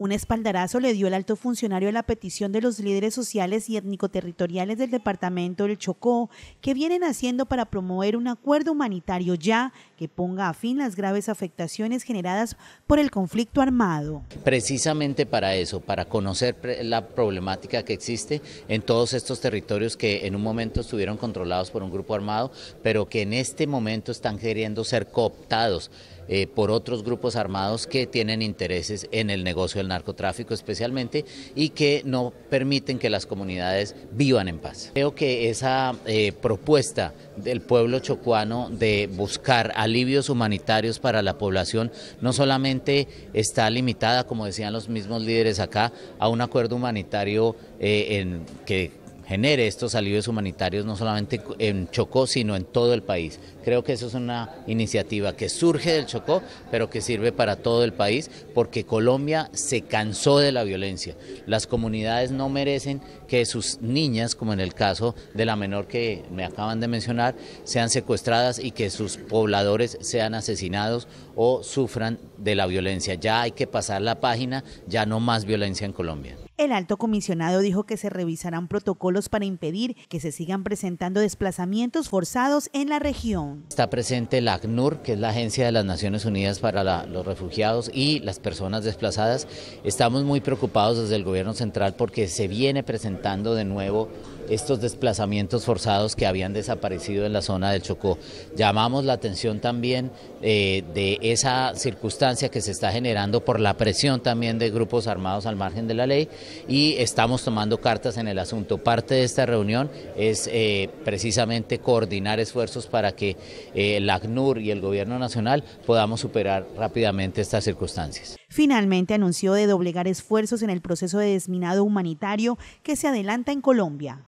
Un espaldarazo le dio el alto funcionario a la petición de los líderes sociales y étnico-territoriales del departamento del Chocó, que vienen haciendo para promover un acuerdo humanitario ya que ponga a fin las graves afectaciones generadas por el conflicto armado. Precisamente para eso, para conocer la problemática que existe en todos estos territorios que en un momento estuvieron controlados por un grupo armado, pero que en este momento están queriendo ser cooptados eh, por otros grupos armados que tienen intereses en el negocio del narcotráfico especialmente, y que no permiten que las comunidades vivan en paz. Creo que esa eh, propuesta del pueblo chocuano de buscar alivios humanitarios para la población no solamente está limitada, como decían los mismos líderes acá, a un acuerdo humanitario eh, en, que genere estos alivios humanitarios no solamente en Chocó, sino en todo el país. Creo que eso es una iniciativa que surge del Chocó, pero que sirve para todo el país, porque Colombia se cansó de la violencia. Las comunidades no merecen que sus niñas, como en el caso de la menor que me acaban de mencionar, sean secuestradas y que sus pobladores sean asesinados o sufran de la violencia. Ya hay que pasar la página, ya no más violencia en Colombia. El alto comisionado dijo que se revisarán protocolos para impedir que se sigan presentando desplazamientos forzados en la región. Está presente la ACNUR, que es la Agencia de las Naciones Unidas para los Refugiados y las Personas Desplazadas. Estamos muy preocupados desde el gobierno central porque se viene presentando de nuevo estos desplazamientos forzados que habían desaparecido en la zona del Chocó. Llamamos la atención también eh, de esa circunstancia que se está generando por la presión también de grupos armados al margen de la ley y estamos tomando cartas en el asunto. Parte de esta reunión es eh, precisamente coordinar esfuerzos para que eh, el ACNUR y el Gobierno Nacional podamos superar rápidamente estas circunstancias. Finalmente anunció de doblegar esfuerzos en el proceso de desminado humanitario que se adelanta en Colombia.